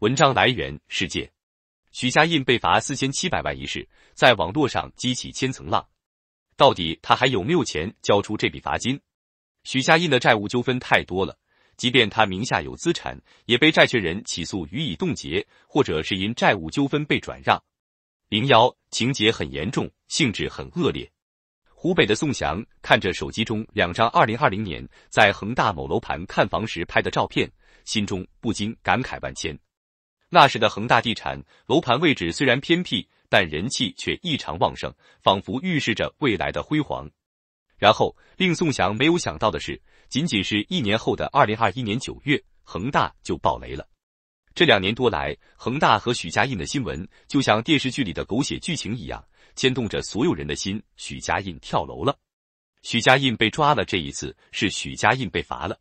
文章来源：世界，许家印被罚四千七百万一事在网络上激起千层浪，到底他还有没有钱交出这笔罚金？许家印的债务纠纷太多了，即便他名下有资产，也被债权人起诉予以冻结，或者是因债务纠纷被转让。零幺，情节很严重，性质很恶劣。湖北的宋翔看着手机中两张二零二零年在恒大某楼盘看房时拍的照片，心中不禁感慨万千。那时的恒大地产楼盘位置虽然偏僻，但人气却异常旺盛，仿佛预示着未来的辉煌。然后令宋翔没有想到的是，仅仅是一年后的二零二一年九月，恒大就爆雷了。这两年多来，恒大和许家印的新闻就像电视剧里的狗血剧情一样，牵动着所有人的心。许家印跳楼了，许家印被抓了。这一次是许家印被罚了。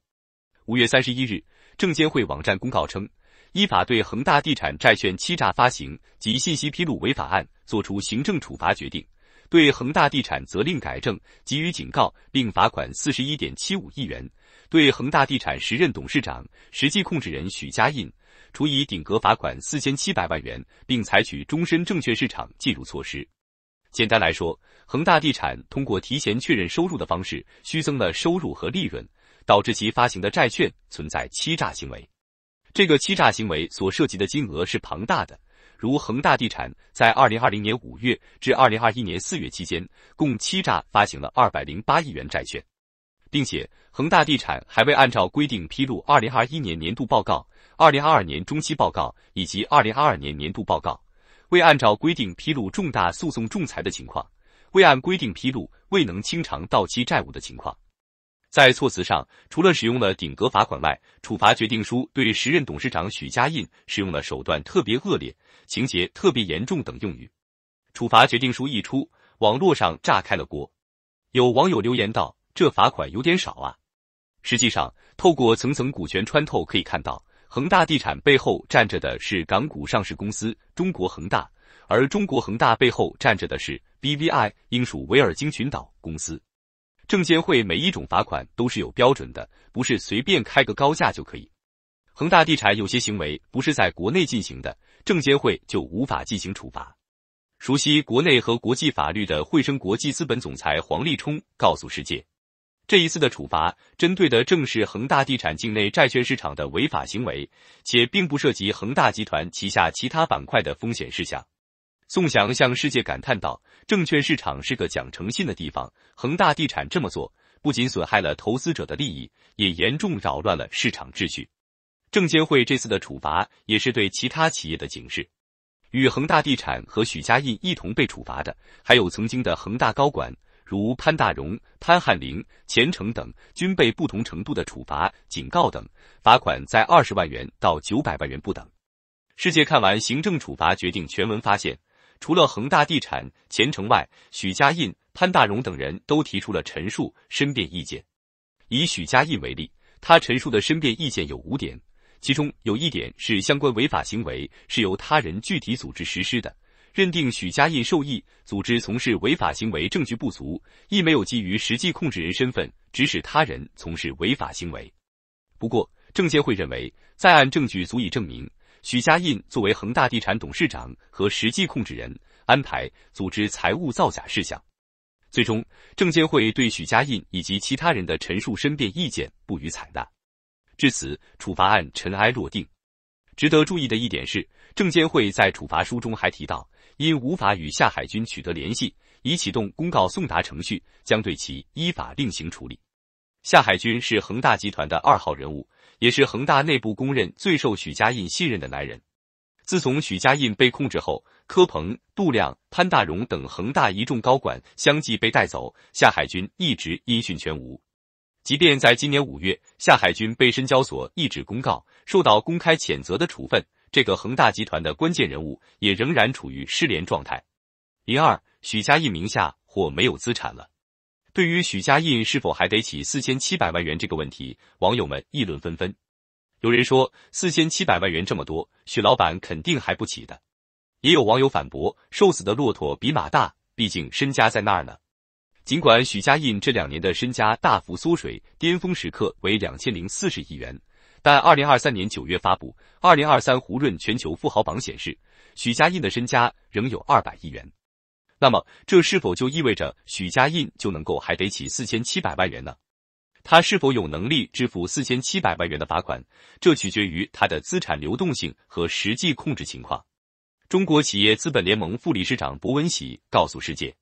五月三十一日，证监会网站公告称。依法对恒大地产债券欺诈发行及信息披露违法案作出行政处罚决定，对恒大地产责令改正，给予警告，并罚款四十一点七五亿元；对恒大地产时任董事长、实际控制人许家印处以顶格罚款四千七百万元，并采取终身证券市场禁入措施。简单来说，恒大地产通过提前确认收入的方式虚增了收入和利润，导致其发行的债券存在欺诈行为。这个欺诈行为所涉及的金额是庞大的，如恒大地产在二零二零年五月至二零二一年四月期间，共欺诈发行了二百零八亿元债券，并且恒大地产还未按照规定披露二零二一年年度报告、二零二二年中期报告以及二零二二年年度报告，未按照规定披露重大诉讼仲裁的情况，未按规定披露未能清偿到期债务的情况。在措辞上，除了使用了顶格罚款外，处罚决定书对时任董事长许家印使用的手段特别恶劣，情节特别严重等用语。处罚决定书一出，网络上炸开了锅。有网友留言道：“这罚款有点少啊！”实际上，透过层层股权穿透可以看到，恒大地产背后站着的是港股上市公司中国恒大，而中国恒大背后站着的是 BVI 英属维尔京群岛公司。证监会每一种罚款都是有标准的，不是随便开个高价就可以。恒大地产有些行为不是在国内进行的，证监会就无法进行处罚。熟悉国内和国际法律的汇生国际资本总裁黄立冲告诉世界，这一次的处罚针对的正是恒大地产境内债券市场的违法行为，且并不涉及恒大集团旗下其他板块的风险事项。宋翔向世界感叹道：“证券市场是个讲诚信的地方，恒大地产这么做，不仅损害了投资者的利益，也严重扰乱了市场秩序。证监会这次的处罚也是对其他企业的警示。与恒大地产和许家印一同被处罚的，还有曾经的恒大高管，如潘大荣、潘汉林、钱程等，均被不同程度的处罚、警告等，罚款在二十万元到九百万元不等。”世界看完行政处罚决定全文发现。除了恒大地产、钱程外，许家印、潘大荣等人都提出了陈述申辩意见。以许家印为例，他陈述的申辩意见有五点，其中有一点是相关违法行为是由他人具体组织实施的，认定许家印受益、组织从事违法行为证据不足，亦没有基于实际控制人身份指使他人从事违法行为。不过，证监会认为在案证据足以证明。许家印作为恒大地产董事长和实际控制人，安排组织财务造假事项，最终证监会对许家印以及其他人的陈述申辩意见不予采纳。至此，处罚案尘埃落定。值得注意的一点是，证监会在处罚书中还提到，因无法与夏海军取得联系，已启动公告送达程序，将对其依法另行处理。夏海军是恒大集团的二号人物，也是恒大内部公认最受许家印信任的男人。自从许家印被控制后，柯鹏、杜亮、潘大荣等恒大一众高管相继被带走，夏海军一直音讯全无。即便在今年五月，夏海军被深交所一纸公告受到公开谴责的处分，这个恒大集团的关键人物也仍然处于失联状态。零二，许家印名下或没有资产了。对于许家印是否还得起四千七百万元这个问题，网友们议论纷纷。有人说四千七百万元这么多，许老板肯定还不起的。也有网友反驳：瘦死的骆驼比马大，毕竟身家在那儿呢。尽管许家印这两年的身家大幅缩水，巅峰时刻为两千零四十亿元，但二零二三年九月发布二零二三胡润全球富豪榜显示，许家印的身家仍有二百亿元。那么，这是否就意味着许家印就能够还得起四千七百万元呢？他是否有能力支付四千七百万元的罚款？这取决于他的资产流动性和实际控制情况。中国企业资本联盟副理事长博文喜告诉世界，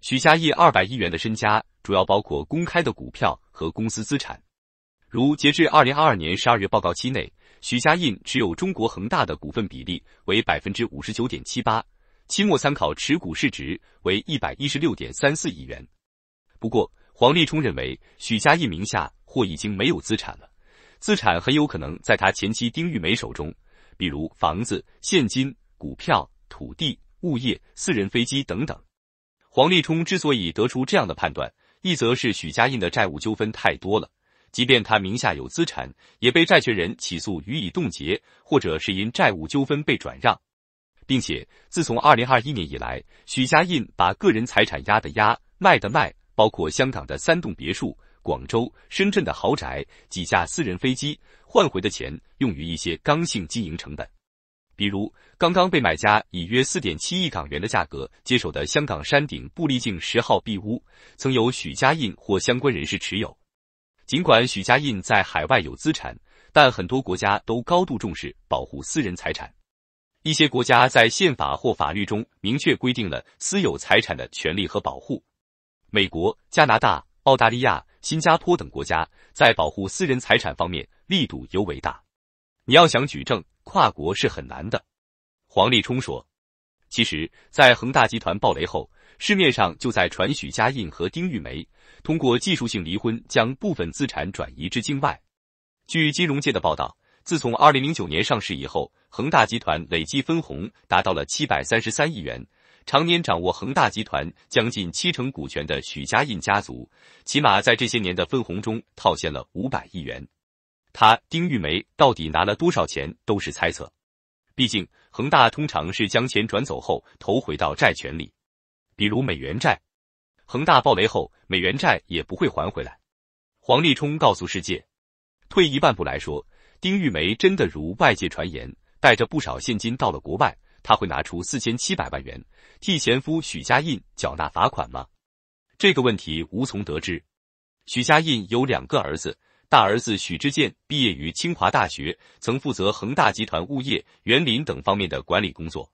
许家印二百亿元的身家主要包括公开的股票和公司资产，如截至二零二二年十二月报告期内，许家印持有中国恒大的股份比例为百分之五十九点七八。期末参考持股市值为一百一十六点三四亿元。不过，黄立冲认为许家印名下或已经没有资产了，资产很有可能在他前妻丁玉梅手中，比如房子、现金、股票、土地、物业、私人飞机等等。黄立冲之所以得出这样的判断，一则是许家印的债务纠纷太多了，即便他名下有资产，也被债权人起诉予以冻结，或者是因债务纠纷被转让。并且，自从二零二一年以来，许家印把个人财产押的押、卖的卖，包括香港的三栋别墅、广州、深圳的豪宅、几架私人飞机，换回的钱用于一些刚性经营成本。比如，刚刚被买家以约四点七亿港元的价格接手的香港山顶布利径十号 B 屋，曾由许家印或相关人士持有。尽管许家印在海外有资产，但很多国家都高度重视保护私人财产。一些国家在宪法或法律中明确规定了私有财产的权利和保护。美国、加拿大、澳大利亚、新加坡等国家在保护私人财产方面力度尤为大。你要想举证跨国是很难的，黄立冲说。其实，在恒大集团暴雷后，市面上就在传许家印和丁玉梅通过技术性离婚将部分资产转移至境外。据金融界的报道。自从二零零九年上市以后，恒大集团累计分红达到了七百三十三亿元。常年掌握恒大集团将近七成股权的许家印家族，起码在这些年的分红中套现了五百亿元。他丁玉梅到底拿了多少钱都是猜测，毕竟恒大通常是将钱转走后投回到债权里，比如美元债。恒大暴雷后，美元债也不会还回来。黄立冲告诉世界：“退一万步来说。”丁玉梅真的如外界传言，带着不少现金到了国外？她会拿出四千七百万元替前夫许家印缴纳罚款吗？这个问题无从得知。许家印有两个儿子，大儿子许志健毕业于清华大学，曾负责恒大集团物业、园林等方面的管理工作。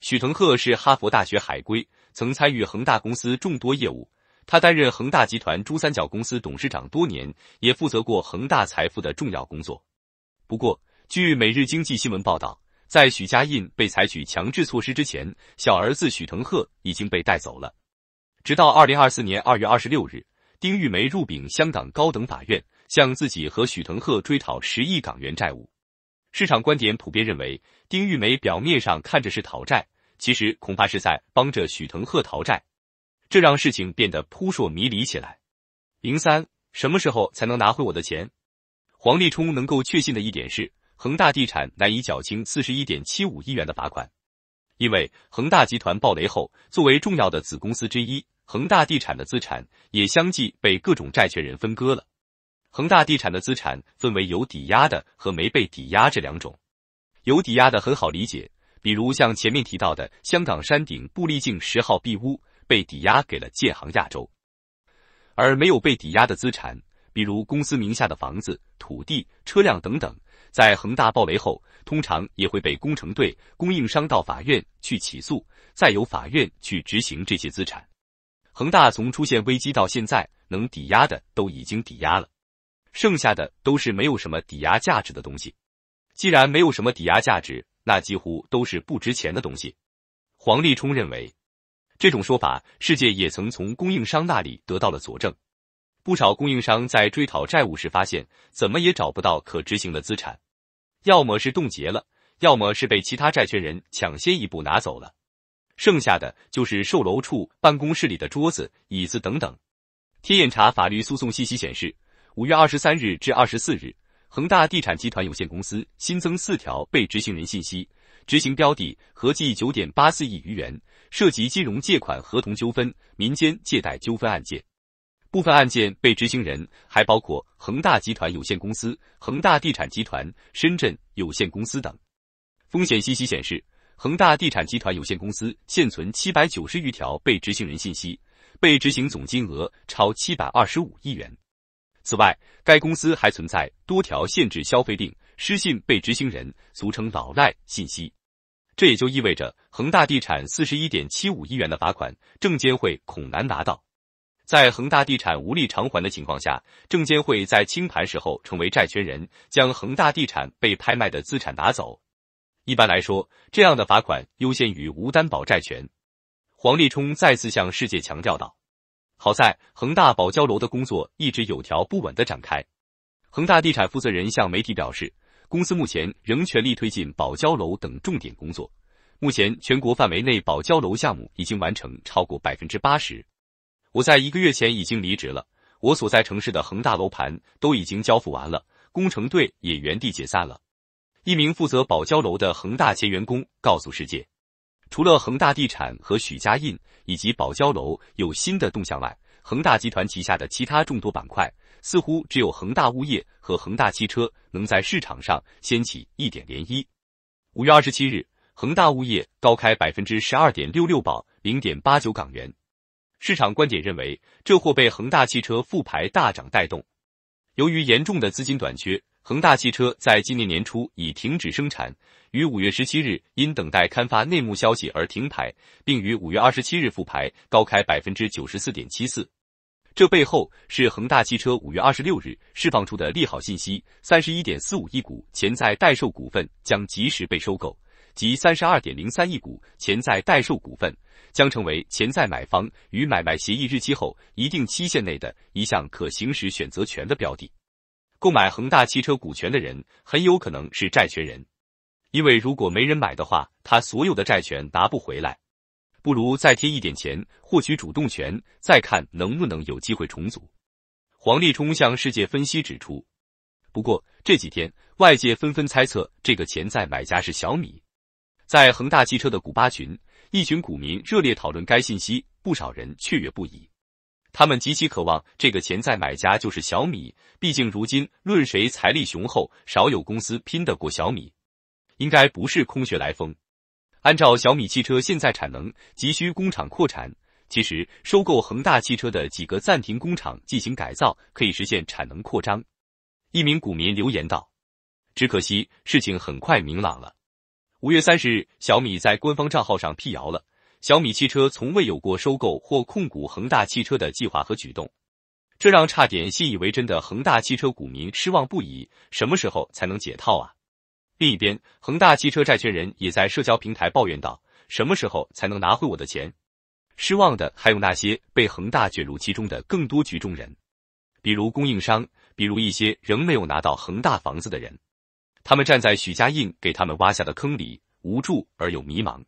许腾鹤是哈佛大学海归，曾参与恒大公司众多业务。他担任恒大集团珠三角公司董事长多年，也负责过恒大财富的重要工作。不过，据《每日经济新闻》报道，在许家印被采取强制措施之前，小儿子许腾鹤已经被带走了。直到二零二四年二月二十六日，丁玉梅入禀香港高等法院，向自己和许腾鹤追讨十亿港元债务。市场观点普遍认为，丁玉梅表面上看着是讨债，其实恐怕是在帮着许腾鹤讨债，这让事情变得扑朔迷离起来。零三，什么时候才能拿回我的钱？黄立冲能够确信的一点是，恒大地产难以缴清四十一点七五亿元的罚款，因为恒大集团暴雷后，作为重要的子公司之一，恒大地产的资产也相继被各种债权人分割了。恒大地产的资产分为有抵押的和没被抵押这两种。有抵押的很好理解，比如像前面提到的香港山顶布利径十号 B 屋被抵押给了建行亚洲，而没有被抵押的资产。比如公司名下的房子、土地、车辆等等，在恒大暴雷后，通常也会被工程队、供应商到法院去起诉，再由法院去执行这些资产。恒大从出现危机到现在，能抵押的都已经抵押了，剩下的都是没有什么抵押价值的东西。既然没有什么抵押价值，那几乎都是不值钱的东西。黄立冲认为，这种说法，世界也曾从供应商那里得到了佐证。不少供应商在追讨债务时，发现怎么也找不到可执行的资产，要么是冻结了，要么是被其他债权人抢先一步拿走了。剩下的就是售楼处办公室里的桌子、椅子等等。天眼查法律诉讼信息显示，五月二十三日至二十四日，恒大地产集团有限公司新增四条被执行人信息，执行标的合计九点八四亿余元，涉及金融借款合同纠纷、民间借贷纠纷案件。部分案件被执行人还包括恒大集团有限公司、恒大地产集团深圳有限公司等。风险信息显示，恒大地产集团有限公司现存七百九十余条被执行人信息，被执行总金额超七百二十五亿元。此外，该公司还存在多条限制消费令、失信被执行人，俗称“老赖”信息。这也就意味着，恒大地产四十一点七五亿元的罚款，证监会恐难拿到。在恒大地产无力偿还的情况下，证监会在清盘时候成为债权人，将恒大地产被拍卖的资产拿走。一般来说，这样的罚款优先于无担保债权。黄立冲再次向世界强调道：“好在恒大保交楼的工作一直有条不紊的展开。”恒大地产负责人向媒体表示，公司目前仍全力推进保交楼等重点工作。目前，全国范围内保交楼项目已经完成超过百分之八十。我在一个月前已经离职了。我所在城市的恒大楼盘都已经交付完了，工程队也原地解散了。一名负责保交楼的恒大前员工告诉世界，除了恒大地产和许家印以及保交楼有新的动向外，恒大集团旗下的其他众多板块，似乎只有恒大物业和恒大汽车能在市场上掀起一点涟漪。五月二十七日，恒大物业高开百分之十二点六六，报零点八九港元。市场观点认为，这货被恒大汽车复牌大涨带动。由于严重的资金短缺，恒大汽车在今年年初已停止生产，于五月十七日因等待刊发内幕消息而停牌，并于五月二十七日复牌，高开百分之九十四点七四。这背后是恒大汽车五月二十六日释放出的利好信息：三十一点四五亿股潜在待售股份将及时被收购。及三十二点零三亿股潜在代售股份将成为潜在买方与买卖协议日期后一定期限内的一项可行使选择权的标的。购买恒大汽车股权的人很有可能是债权人，因为如果没人买的话，他所有的债权拿不回来，不如再贴一点钱获取主动权，再看能不能有机会重组。黄立冲向世界分析指出，不过这几天外界纷纷猜测这个潜在买家是小米。在恒大汽车的股吧群，一群股民热烈讨论该信息，不少人雀跃不已。他们极其渴望这个潜在买家就是小米，毕竟如今论谁财力雄厚，少有公司拼得过小米。应该不是空穴来风。按照小米汽车现在产能，急需工厂扩产，其实收购恒大汽车的几个暂停工厂进行改造，可以实现产能扩张。一名股民留言道：“只可惜事情很快明朗了。”五月三十日，小米在官方账号上辟谣了，小米汽车从未有过收购或控股恒大汽车的计划和举动，这让差点信以为真的恒大汽车股民失望不已。什么时候才能解套啊？另一边，恒大汽车债权人也在社交平台抱怨道：“什么时候才能拿回我的钱？”失望的还有那些被恒大卷入其中的更多局中人，比如供应商，比如一些仍没有拿到恒大房子的人。他们站在许家印给他们挖下的坑里，无助而又迷茫。